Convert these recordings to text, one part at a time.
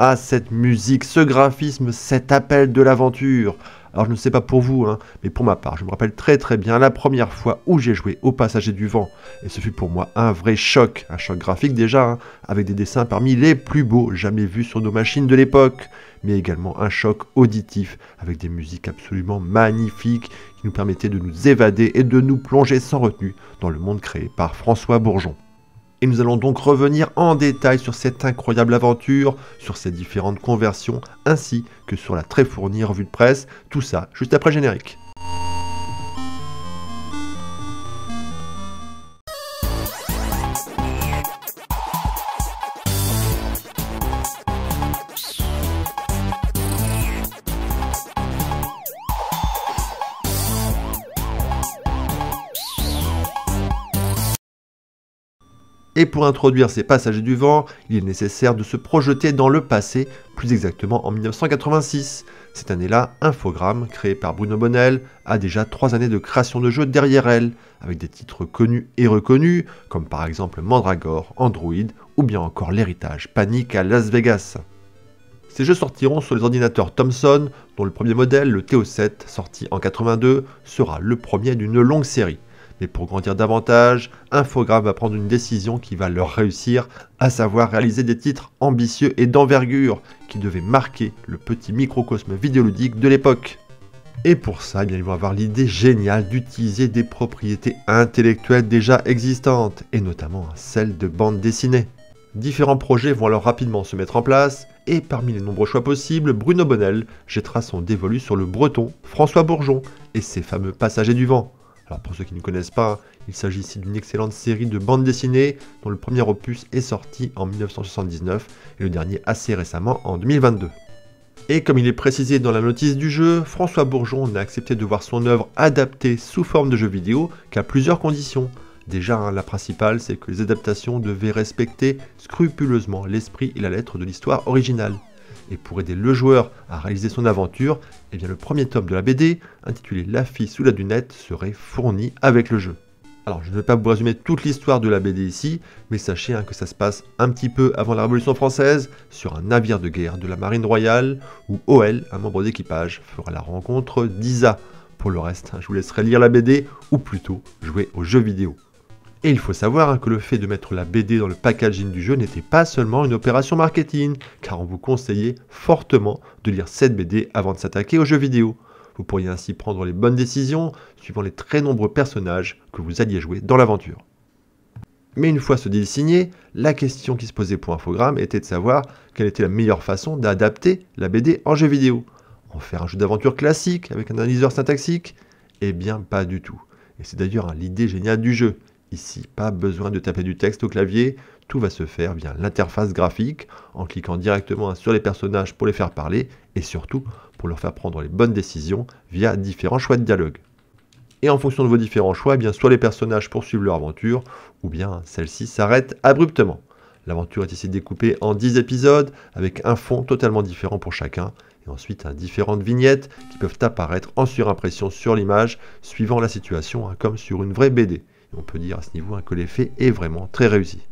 Ah, cette musique, ce graphisme, cet appel de l'aventure. Alors je ne sais pas pour vous, hein, mais pour ma part, je me rappelle très très bien la première fois où j'ai joué au Passager du Vent, et ce fut pour moi un vrai choc, un choc graphique déjà, hein, avec des dessins parmi les plus beaux jamais vus sur nos machines de l'époque, mais également un choc auditif, avec des musiques absolument magnifiques qui nous permettaient de nous évader et de nous plonger sans retenue dans le monde créé par François Bourgeon. Et nous allons donc revenir en détail sur cette incroyable aventure, sur ses différentes conversions, ainsi que sur la très fournie revue de presse, tout ça juste après générique. et pour introduire ces passagers du vent, il est nécessaire de se projeter dans le passé, plus exactement en 1986. Cette année-là, Infogrames, créé par Bruno Bonnel, a déjà trois années de création de jeux derrière elle, avec des titres connus et reconnus, comme par exemple Mandragore, Android ou bien encore l'héritage Panique à Las Vegas. Ces jeux sortiront sur les ordinateurs Thomson, dont le premier modèle, le TO7, sorti en 82, sera le premier d'une longue série. Mais pour grandir davantage, Infogrames va prendre une décision qui va leur réussir, à savoir réaliser des titres ambitieux et d'envergure qui devaient marquer le petit microcosme vidéoludique de l'époque. Et pour ça, eh ils vont avoir l'idée géniale d'utiliser des propriétés intellectuelles déjà existantes, et notamment celles de bandes dessinées. Différents projets vont alors rapidement se mettre en place, et parmi les nombreux choix possibles, Bruno Bonnel jettera son dévolu sur le breton François Bourgeon et ses fameux passagers du vent. Alors pour ceux qui ne connaissent pas, il s'agit ici d'une excellente série de bandes dessinées dont le premier opus est sorti en 1979 et le dernier assez récemment en 2022. Et comme il est précisé dans la notice du jeu, François Bourgeon n'a accepté de voir son œuvre adaptée sous forme de jeu vidéo qu'à plusieurs conditions. Déjà, hein, la principale, c'est que les adaptations devaient respecter scrupuleusement l'esprit et la lettre de l'histoire originale. Et pour aider le joueur à réaliser son aventure, eh bien le premier tome de la BD, intitulé La fille sous la dunette, serait fourni avec le jeu. Alors je ne vais pas vous résumer toute l'histoire de la BD ici, mais sachez hein, que ça se passe un petit peu avant la Révolution française, sur un navire de guerre de la Marine royale, où OL, un membre d'équipage, fera la rencontre d'Isa. Pour le reste, hein, je vous laisserai lire la BD, ou plutôt jouer aux jeux vidéo. Et il faut savoir que le fait de mettre la BD dans le packaging du jeu n'était pas seulement une opération marketing, car on vous conseillait fortement de lire cette BD avant de s'attaquer au jeux vidéo. Vous pourriez ainsi prendre les bonnes décisions suivant les très nombreux personnages que vous alliez jouer dans l'aventure. Mais une fois ce deal signé, la question qui se posait pour Infogrames était de savoir quelle était la meilleure façon d'adapter la BD en jeu vidéo. En faire un jeu d'aventure classique avec un analyseur syntaxique Eh bien pas du tout. Et c'est d'ailleurs l'idée géniale du jeu. Ici, pas besoin de taper du texte au clavier, tout va se faire via l'interface graphique, en cliquant directement sur les personnages pour les faire parler, et surtout pour leur faire prendre les bonnes décisions via différents choix de dialogue. Et en fonction de vos différents choix, eh bien soit les personnages poursuivent leur aventure, ou bien celle-ci s'arrête abruptement. L'aventure est ici découpée en 10 épisodes, avec un fond totalement différent pour chacun, et ensuite différentes vignettes qui peuvent apparaître en surimpression sur l'image, suivant la situation, hein, comme sur une vraie BD on peut dire à ce niveau hein, que l'effet est vraiment très réussi.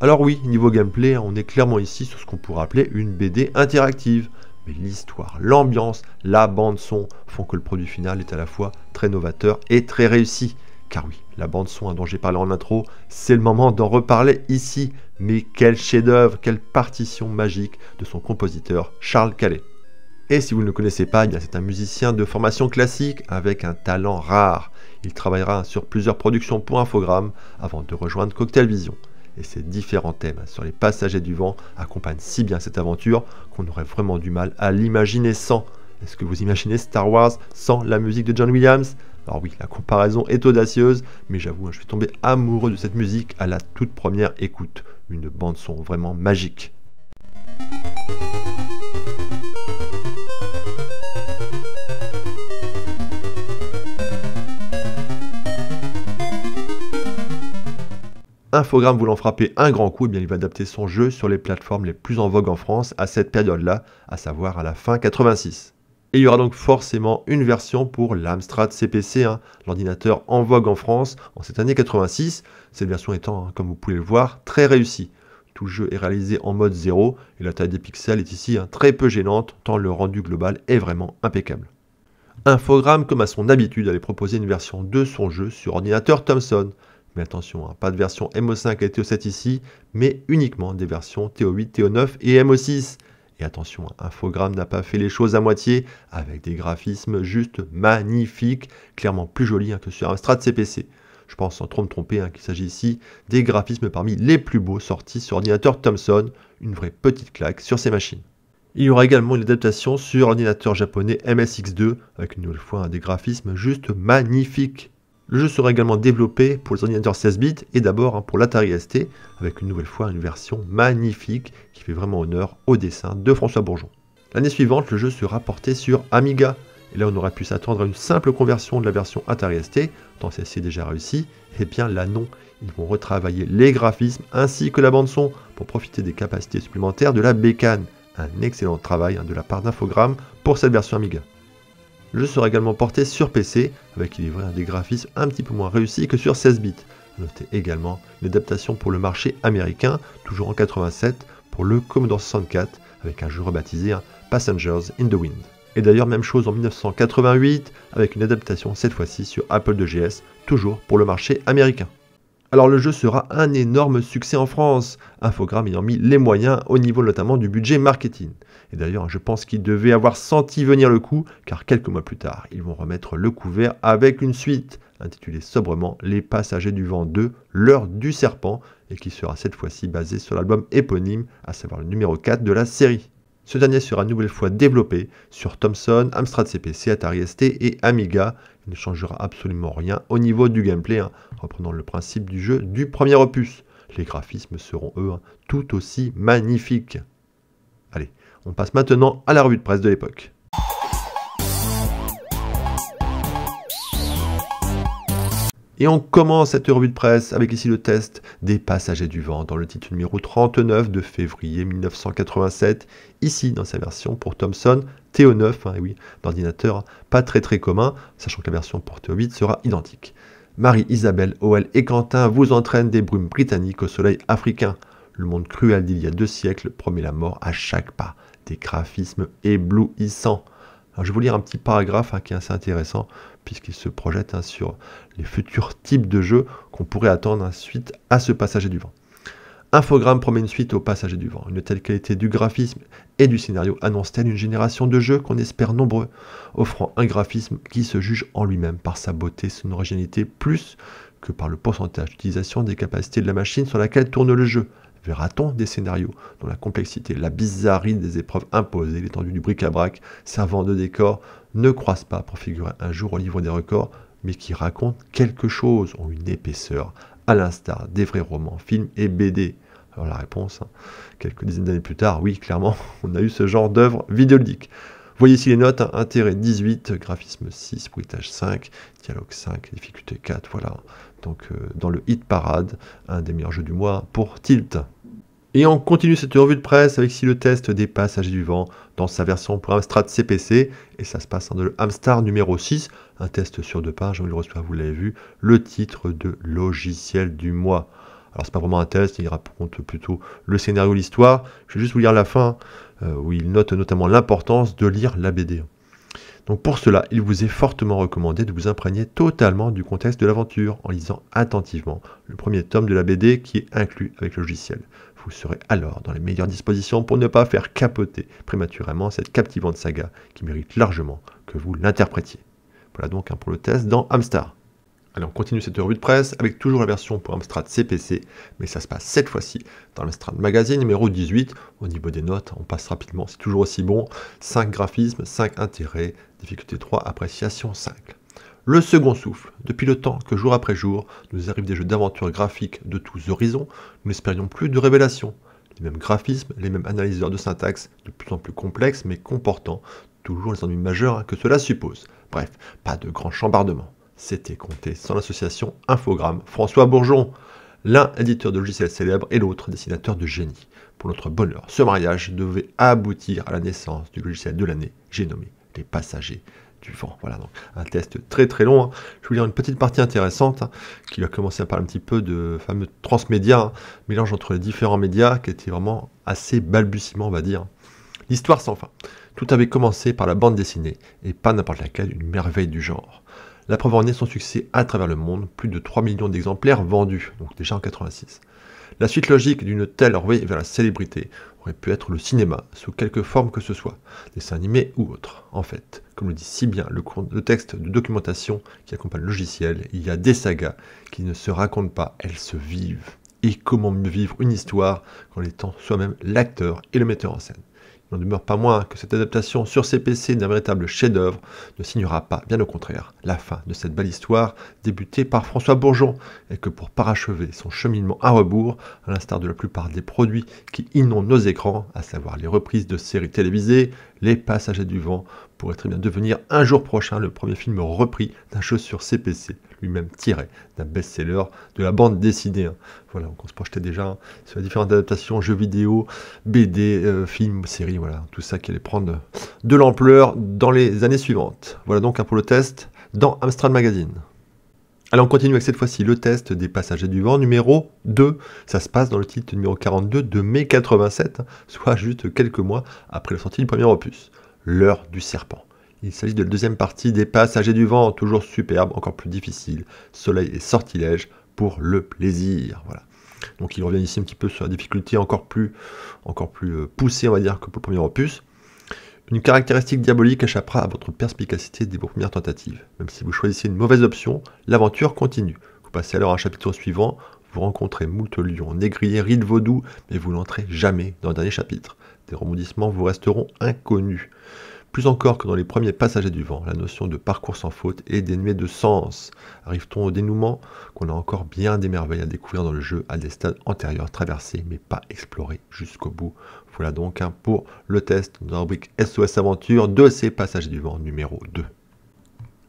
Alors oui, niveau gameplay, hein, on est clairement ici sur ce qu'on pourrait appeler une BD interactive. Mais l'histoire, l'ambiance, la bande son font que le produit final est à la fois très novateur et très réussi. Car oui, la bande son hein, dont j'ai parlé en intro, c'est le moment d'en reparler ici. Mais quel chef-d'œuvre, quelle partition magique de son compositeur Charles Calais. Et si vous ne le connaissez pas, eh c'est un musicien de formation classique avec un talent rare. Il travaillera sur plusieurs productions pour Infogrames avant de rejoindre Cocktail Vision. Et ses différents thèmes sur les passagers du vent accompagnent si bien cette aventure qu'on aurait vraiment du mal à l'imaginer sans. Est-ce que vous imaginez Star Wars sans la musique de John Williams alors oui, la comparaison est audacieuse, mais j'avoue, hein, je suis tombé amoureux de cette musique à la toute première écoute. Une bande son vraiment magique. Infogrames voulant frapper un grand coup, eh il va adapter son jeu sur les plateformes les plus en vogue en France à cette période-là, à savoir à la fin 86. Et il y aura donc forcément une version pour l'Amstrad CPC, hein, l'ordinateur en vogue en France en cette année 86, cette version étant, hein, comme vous pouvez le voir, très réussie. Tout jeu est réalisé en mode 0 et la taille des pixels est ici hein, très peu gênante tant le rendu global est vraiment impeccable. Infogrames, comme à son habitude, allait proposer une version de son jeu sur ordinateur Thomson. Mais attention, hein, pas de version MO5 et TO7 ici, mais uniquement des versions TO8, TO9 et MO6. Et attention, hein, Infogrames n'a pas fait les choses à moitié, avec des graphismes juste magnifiques, clairement plus jolis hein, que sur Strat CPC. Je pense sans trop me tromper qu'il s'agit ici des graphismes parmi les plus beaux sortis sur ordinateur Thomson, une vraie petite claque sur ces machines. Il y aura également une adaptation sur ordinateur japonais MSX2, avec une nouvelle fois des graphismes juste magnifiques. Le jeu sera également développé pour les ordinateurs 16 bits et d'abord hein, pour l'Atari ST avec une nouvelle fois une version magnifique qui fait vraiment honneur au dessin de François Bourgeon. L'année suivante, le jeu sera porté sur Amiga et là on aurait pu s'attendre à une simple conversion de la version Atari ST, tant celle-ci est déjà réussie, et eh bien là non, ils vont retravailler les graphismes ainsi que la bande son pour profiter des capacités supplémentaires de la bécane. Un excellent travail hein, de la part d'Infogramme pour cette version Amiga. Le jeu sera également porté sur PC, avec livré des graphismes un petit peu moins réussis que sur 16 bits. Notez également l'adaptation pour le marché américain, toujours en 87, pour le Commodore 64, avec un jeu rebaptisé hein, Passengers in the Wind. Et d'ailleurs même chose en 1988, avec une adaptation cette fois-ci sur Apple 2GS, toujours pour le marché américain. Alors le jeu sera un énorme succès en France, Infogrames ayant mis les moyens au niveau notamment du budget marketing. Et d'ailleurs, je pense qu'ils devaient avoir senti venir le coup, car quelques mois plus tard, ils vont remettre le couvert avec une suite, intitulée sobrement Les Passagers du Vent 2, l'heure du serpent, et qui sera cette fois-ci basée sur l'album éponyme, à savoir le numéro 4 de la série. Ce dernier sera une nouvelle fois développé sur Thomson, Amstrad CPC, Atari ST et Amiga. Il ne changera absolument rien au niveau du gameplay, hein, reprenant le principe du jeu du premier opus. Les graphismes seront, eux, hein, tout aussi magnifiques. Allez, on passe maintenant à la revue de presse de l'époque. Et on commence cette revue de presse avec ici le test des passagers du vent dans le titre numéro 39 de février 1987, ici dans sa version pour Thomson TO9, hein, oui, d'ordinateur pas très très commun, sachant que la version pour TO8 sera identique. Marie-Isabelle, Oel et Quentin vous entraînent des brumes britanniques au soleil africain. Le monde cruel d'il y a deux siècles promet la mort à chaque pas. Des graphismes éblouissants je vais vous lire un petit paragraphe hein, qui est assez intéressant, puisqu'il se projette hein, sur les futurs types de jeux qu'on pourrait attendre hein, suite à ce passager du vent. Infogramme promet une suite au passager du vent. Une telle qualité du graphisme et du scénario annonce-t-elle une génération de jeux qu'on espère nombreux, offrant un graphisme qui se juge en lui-même par sa beauté, son originalité, plus que par le pourcentage d'utilisation des capacités de la machine sur laquelle tourne le jeu. Verra-t-on des scénarios dont la complexité, la bizarrerie des épreuves imposées, l'étendue du bric-à-brac servant de décor ne croissent pas pour figurer un jour au livre des records, mais qui racontent quelque chose, ont une épaisseur, à l'instar des vrais romans, films et BD Alors la réponse, hein, quelques dizaines d'années plus tard, oui, clairement, on a eu ce genre d'œuvre vidéoludique. Voyez ici les notes, hein, intérêt 18, graphisme 6, bruitage 5, dialogue 5, difficulté 4, voilà donc euh, dans le Hit Parade, un des meilleurs jeux du mois pour Tilt. Et on continue cette revue de presse avec si le test des Passages du vent dans sa version pour Amstrad CPC. Et ça se passe dans le Amstar numéro 6, un test sur deux pages. Vous l'avez vu, le titre de logiciel du mois. Alors c'est pas vraiment un test, il raconte plutôt le scénario, l'histoire. Je vais juste vous lire la fin, euh, où il note notamment l'importance de lire la BD. Donc pour cela, il vous est fortement recommandé de vous imprégner totalement du contexte de l'aventure en lisant attentivement le premier tome de la BD qui est inclus avec le logiciel. Vous serez alors dans les meilleures dispositions pour ne pas faire capoter prématurément cette captivante saga qui mérite largement que vous l'interprétiez. Voilà donc pour le test dans Amstar. Allez, on continue cette revue de presse avec toujours la version pour Amstrad CPC, mais ça se passe cette fois-ci dans l'Amstrad Magazine numéro 18. Au niveau des notes, on passe rapidement, c'est toujours aussi bon. 5 graphismes, 5 intérêts, difficulté 3, appréciation 5. Le second souffle. Depuis le temps que jour après jour nous arrivent des jeux d'aventure graphiques de tous horizons, nous n'espérions plus de révélations. Les mêmes graphismes, les mêmes analyseurs de syntaxe, de plus en plus complexes mais comportant toujours les ennuis majeurs hein, que cela suppose. Bref, pas de grand chambardement c'était compté sans l'association Infogramme. François Bourgeon, l'un éditeur de logiciels célèbres et l'autre dessinateur de génie. Pour notre bonheur, ce mariage devait aboutir à la naissance du logiciel de l'année, j'ai nommé Les Passagers du Vent. Voilà donc un test très très long. Hein. Je vais vous lire une petite partie intéressante hein, qui va commencer à parler un petit peu de fameux transmédia, hein, mélange entre les différents médias qui était vraiment assez balbutiement, on va dire. L'histoire sans fin. Tout avait commencé par la bande dessinée, et pas n'importe laquelle, une merveille du genre. La preuve en est son succès à travers le monde, plus de 3 millions d'exemplaires vendus, donc déjà en 86. La suite logique d'une telle ruée vers la célébrité aurait pu être le cinéma, sous quelque forme que ce soit, dessin animé ou autre. En fait, comme le dit si bien le, le texte de documentation qui accompagne le logiciel, il y a des sagas qui ne se racontent pas, elles se vivent. Et comment mieux vivre une histoire qu'en étant soi-même l'acteur et le metteur en scène n'en demeure pas moins que cette adaptation sur CPC d'un véritable chef-d'œuvre ne signera pas, bien au contraire, la fin de cette belle histoire débutée par François Bourgeon et que pour parachever son cheminement à rebours, à l'instar de la plupart des produits qui inondent nos écrans, à savoir les reprises de séries télévisées, les passagers du vent, pourrait très bien devenir un jour prochain le premier film repris d'un jeu sur CPC, lui-même tiré d'un best-seller de la bande dessinée. Hein. Voilà, donc on se projetait déjà hein, sur les différentes adaptations, jeux vidéo, BD, euh, films, séries, voilà, tout ça qui allait prendre de l'ampleur dans les années suivantes. Voilà donc un pour le test dans Amstrad Magazine. Alors on continue avec cette fois-ci le test des passagers du vent numéro 2. Ça se passe dans le titre numéro 42 de mai 87, hein, soit juste quelques mois après la sortie du premier opus l'heure du serpent. Il s'agit de la deuxième partie des passagers du vent, toujours superbe, encore plus difficile, soleil et sortilège pour le plaisir. Voilà. Donc il revient ici un petit peu sur la difficulté encore plus, encore plus euh, poussée, on va dire, que pour le premier opus. Une caractéristique diabolique échappera à votre perspicacité dès vos premières tentatives. Même si vous choisissez une mauvaise option, l'aventure continue. Vous passez alors à un chapitre suivant, vous rencontrez Moutelion, Négrier, négriers, vaudou, mais vous n'entrez jamais dans le dernier chapitre. Les rebondissements vous resteront inconnus. Plus encore que dans les premiers passagers du vent, la notion de parcours sans faute est dénuée de sens. Arrive-t-on au dénouement qu'on a encore bien des merveilles à découvrir dans le jeu à des stades antérieurs traversés mais pas explorés jusqu'au bout. Voilà donc hein, pour le test dans la rubrique SOS Aventure de ces passagers du vent numéro 2.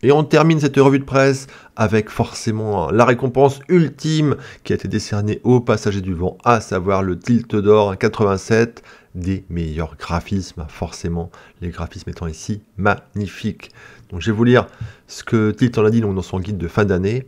Et on termine cette revue de presse avec forcément la récompense ultime qui a été décernée aux passagers du vent, à savoir le Tilt d'Or 87 des meilleurs graphismes, forcément, les graphismes étant ici magnifiques. Donc je vais vous lire ce que Tilt en a dit dans son guide de fin d'année.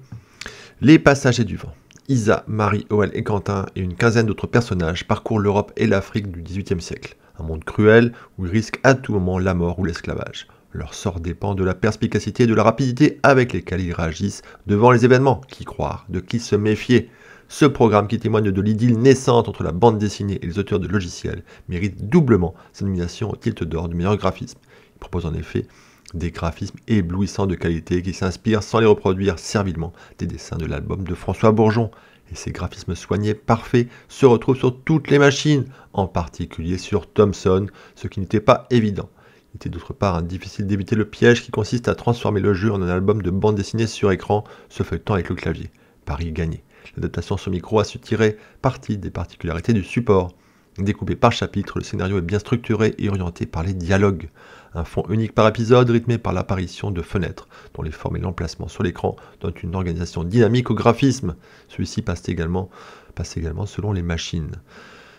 Les passagers du vent. Isa, Marie, Oel et Quentin et une quinzaine d'autres personnages parcourent l'Europe et l'Afrique du XVIIIe siècle. Un monde cruel où ils risquent à tout moment la mort ou l'esclavage. Leur sort dépend de la perspicacité et de la rapidité avec lesquelles ils réagissent devant les événements, qui croire, de qui se méfier. Ce programme qui témoigne de l'idylle naissante entre la bande dessinée et les auteurs de logiciels mérite doublement sa nomination au tilt d'or du meilleur graphisme. Il propose en effet des graphismes éblouissants de qualité qui s'inspirent sans les reproduire servilement des dessins de l'album de François Bourgeon. Et ces graphismes soignés parfaits se retrouvent sur toutes les machines, en particulier sur Thomson, ce qui n'était pas évident il était d'autre part hein, difficile d'éviter le piège qui consiste à transformer le jeu en un album de bande dessinée sur écran, se feuilletant avec le clavier. Paris gagné. L'adaptation sur micro a su tirer parti des particularités du support. Découpé par chapitre, le scénario est bien structuré et orienté par les dialogues. Un fond unique par épisode rythmé par l'apparition de fenêtres, dont les formes et l'emplacement sur l'écran donnent une organisation dynamique au graphisme. Celui-ci passe également, passe également selon les machines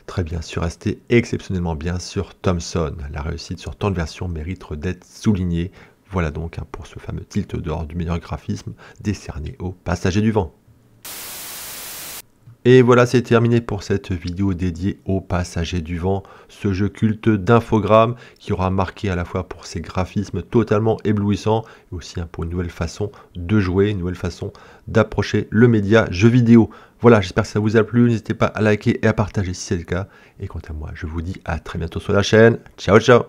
très bien sur resté exceptionnellement bien sur Thomson. La réussite sur tant de versions mérite d'être soulignée. Voilà donc hein, pour ce fameux tilt d'or du meilleur graphisme décerné aux passagers du vent. Et voilà, c'est terminé pour cette vidéo dédiée au Passager du Vent, ce jeu culte d'infogramme qui aura marqué à la fois pour ses graphismes totalement éblouissants et aussi hein, pour une nouvelle façon de jouer, une nouvelle façon d'approcher le média jeu vidéo. Voilà, j'espère que ça vous a plu, n'hésitez pas à liker et à partager si c'est le cas. Et quant à moi, je vous dis à très bientôt sur la chaîne. Ciao, ciao